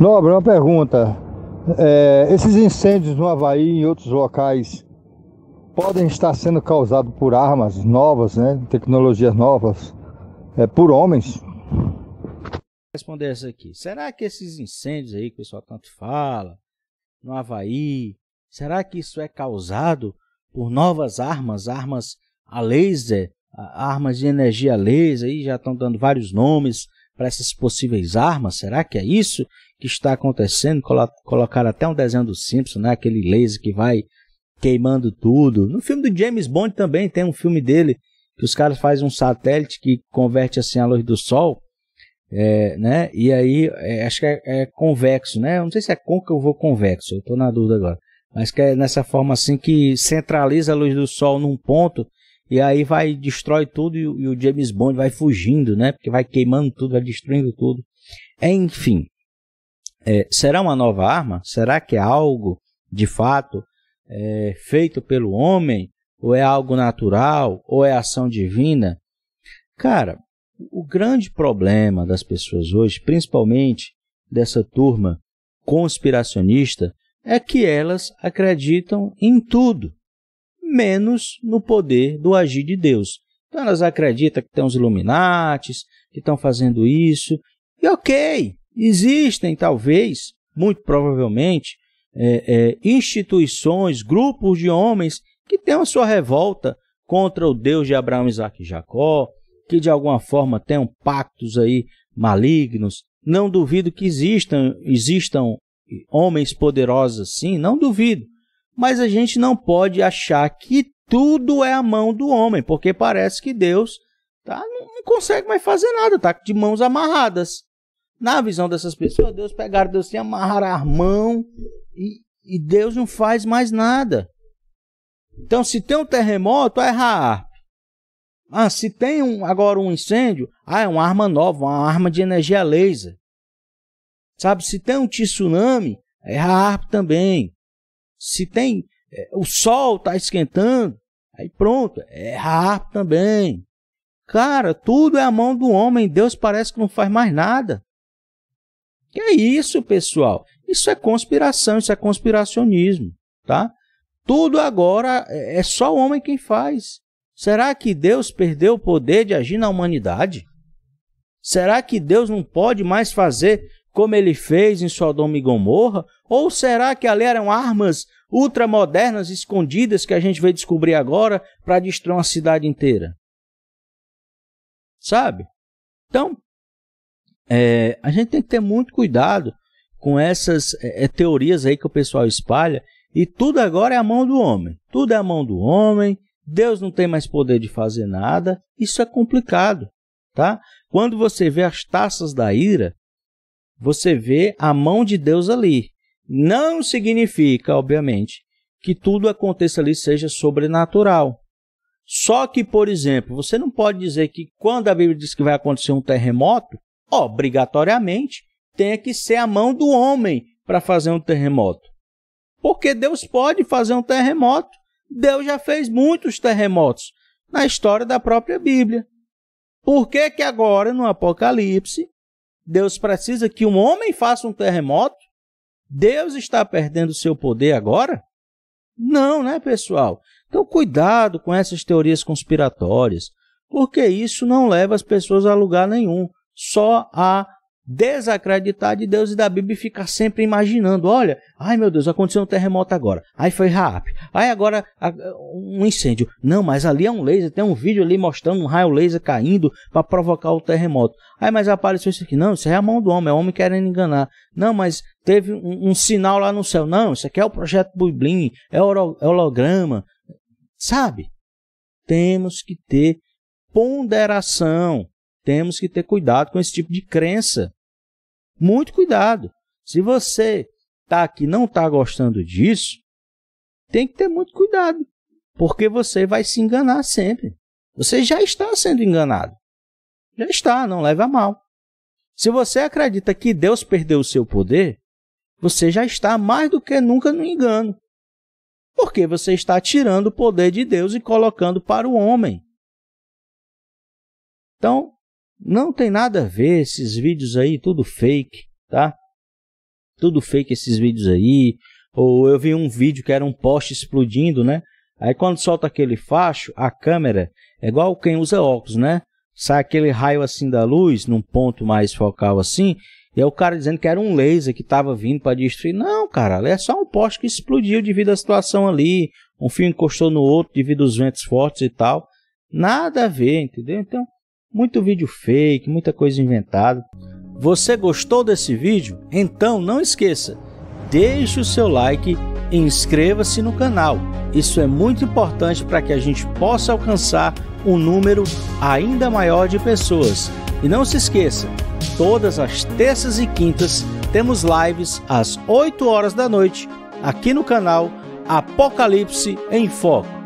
Nobre, uma pergunta. É, esses incêndios no Havaí e em outros locais podem estar sendo causados por armas novas, né? Tecnologias novas, é, por homens? Responder essa aqui. Será que esses incêndios aí que o pessoal tanto fala, no Havaí, será que isso é causado por novas armas, armas a laser, armas de energia laser, aí já estão dando vários nomes para essas possíveis armas, será que é isso? que está acontecendo, colo colocaram até um desenho do Simpson, né? aquele laser que vai queimando tudo. No filme do James Bond também tem um filme dele que os caras fazem um satélite que converte assim a luz do sol, é, né? E aí é, acho que é, é, convexo, né? Não sei se é côncavo ou convexo, estou na dúvida agora. Mas que é nessa forma assim que centraliza a luz do sol num ponto e aí vai destrói tudo e, e o James Bond vai fugindo, né? Porque vai queimando tudo, vai destruindo tudo. Enfim, é, será uma nova arma? Será que é algo de fato é, feito pelo homem? Ou é algo natural? Ou é ação divina? Cara, o grande problema das pessoas hoje, principalmente dessa turma conspiracionista, é que elas acreditam em tudo, menos no poder do agir de Deus. Então elas acreditam que tem os Illuminates, que estão fazendo isso, e ok, Existem, talvez, muito provavelmente, é, é, instituições, grupos de homens que têm a sua revolta contra o Deus de Abraão, Isaac e Jacó, que de alguma forma tenham pactos aí malignos. Não duvido que existam, existam homens poderosos sim, não duvido. Mas a gente não pode achar que tudo é a mão do homem, porque parece que Deus tá, não consegue mais fazer nada, tá de mãos amarradas. Na visão dessas pessoas, Deus pegaram, Deus se amarraram a mão e, e Deus não faz mais nada. Então, se tem um terremoto, é RAARP. Ah, se tem um, agora um incêndio, ah, é uma arma nova, uma arma de energia laser. Sabe, se tem um tsunami, é RAARP também. Se tem, é, o sol está esquentando, aí pronto, é RAARP também. Cara, tudo é a mão do homem, Deus parece que não faz mais nada. Que é isso, pessoal? Isso é conspiração, isso é conspiracionismo, tá? Tudo agora é, é só o homem quem faz. Será que Deus perdeu o poder de agir na humanidade? Será que Deus não pode mais fazer como ele fez em Sodoma e Gomorra? Ou será que ali eram armas ultramodernas escondidas que a gente veio descobrir agora para destruir uma cidade inteira? Sabe? Então, é, a gente tem que ter muito cuidado com essas é, é, teorias aí que o pessoal espalha e tudo agora é a mão do homem. Tudo é a mão do homem. Deus não tem mais poder de fazer nada. Isso é complicado, tá? Quando você vê as taças da ira, você vê a mão de Deus ali. Não significa, obviamente, que tudo aconteça ali seja sobrenatural. Só que, por exemplo, você não pode dizer que quando a Bíblia diz que vai acontecer um terremoto, obrigatoriamente, tenha que ser a mão do homem para fazer um terremoto. Porque Deus pode fazer um terremoto. Deus já fez muitos terremotos na história da própria Bíblia. Por que, que agora, no Apocalipse, Deus precisa que um homem faça um terremoto? Deus está perdendo seu poder agora? Não, né, pessoal? Então, cuidado com essas teorias conspiratórias, porque isso não leva as pessoas a lugar nenhum só a desacreditar de Deus e da Bíblia e ficar sempre imaginando, olha, ai meu Deus, aconteceu um terremoto agora, aí foi rápido, aí agora um incêndio, não, mas ali é um laser, tem um vídeo ali mostrando um raio laser caindo para provocar o terremoto, aí mas apareceu isso aqui, não, isso é a mão do homem, é o homem querendo enganar, não, mas teve um, um sinal lá no céu, não, isso aqui é o projeto Bublin, é, é holograma, sabe? Temos que ter ponderação, temos que ter cuidado com esse tipo de crença. Muito cuidado. Se você está aqui não está gostando disso, tem que ter muito cuidado, porque você vai se enganar sempre. Você já está sendo enganado. Já está, não leva a mal. Se você acredita que Deus perdeu o seu poder, você já está mais do que nunca no engano. Porque você está tirando o poder de Deus e colocando para o homem. Então, não tem nada a ver esses vídeos aí, tudo fake, tá? Tudo fake esses vídeos aí. Ou eu vi um vídeo que era um poste explodindo, né? Aí quando solta aquele facho, a câmera é igual quem usa óculos, né? Sai aquele raio assim da luz, num ponto mais focal assim, e é o cara dizendo que era um laser que estava vindo para destruir. Não, cara, é só um poste que explodiu devido à situação ali. Um fio encostou no outro devido aos ventos fortes e tal. Nada a ver, entendeu? Então, muito vídeo fake, muita coisa inventada. Você gostou desse vídeo? Então não esqueça, deixe o seu like e inscreva-se no canal. Isso é muito importante para que a gente possa alcançar um número ainda maior de pessoas. E não se esqueça, todas as terças e quintas temos lives às 8 horas da noite aqui no canal Apocalipse em Foco.